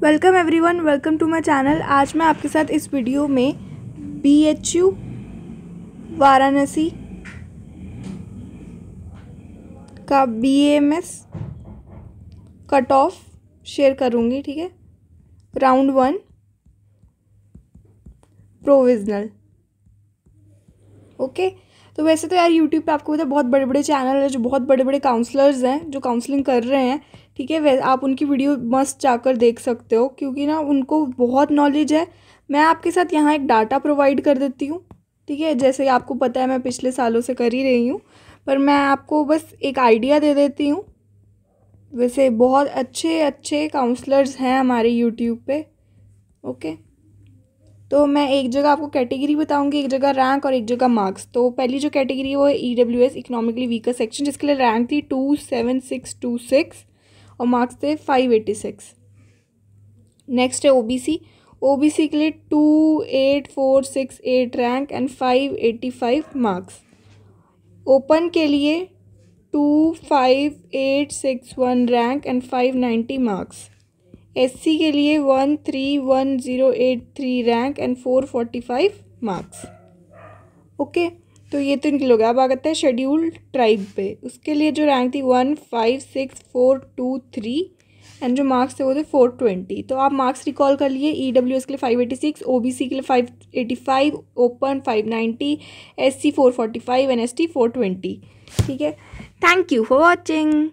welcome everyone welcome to my channel आज मैं आपके साथ इस वीडियो में बी एच यू वाराणसी का B M S cut off share करूँगी ठीक है राउंड वन प्रोविजनल ओके तो वैसे तो यार यूट्यूब पे आपको पता बहुत बड़े बड़े चैनल है जो बहुत बड़े बड़े काउंसलर्स हैं जो काउंसलिंग कर रहे हैं ठीक है वैसे आप उनकी वीडियो मस्त जाकर देख सकते हो क्योंकि ना उनको बहुत नॉलेज है मैं आपके साथ यहाँ एक डाटा प्रोवाइड कर देती हूँ ठीक है जैसे आपको पता है मैं पिछले सालों से कर ही रही हूँ पर मैं आपको बस एक आइडिया दे देती हूँ वैसे बहुत अच्छे अच्छे काउंसलर्स हैं हमारे यूट्यूब पे ओके तो मैं एक जगह आपको कैटेगरी बताऊंगी एक जगह रैंक और एक जगह मार्क्स तो पहली जो कैटेगरी है वो है E W S economically weaker section जिसके लिए रैंक थी two seven six two six और मार्क्स थे फाइव एटी सिक्स नेक्स्ट है ओबीसी ओबीसी के लिए two eight four six eight rank and five eighty five marks open के लिए two five eight six one rank and five ninety marks SC के लिए one three one zero eight three rank and four forty five marks okay तो ये तो इनके लोग अब आ जाते हैं शेड्यूल ट्राइब पे उसके लिए जो रैंक थी one five six four two three and जो मार्क्स थे वो थे फोर ट्वेंटी तो आप मार्क्स रिकॉल कर लिए ई डब्ल्यू एस के लिए five eighty six O B C के लिए five eighty five open five ninety S C four forty five and S T four twenty ठीक है थैंक यू फॉर वॉचिंग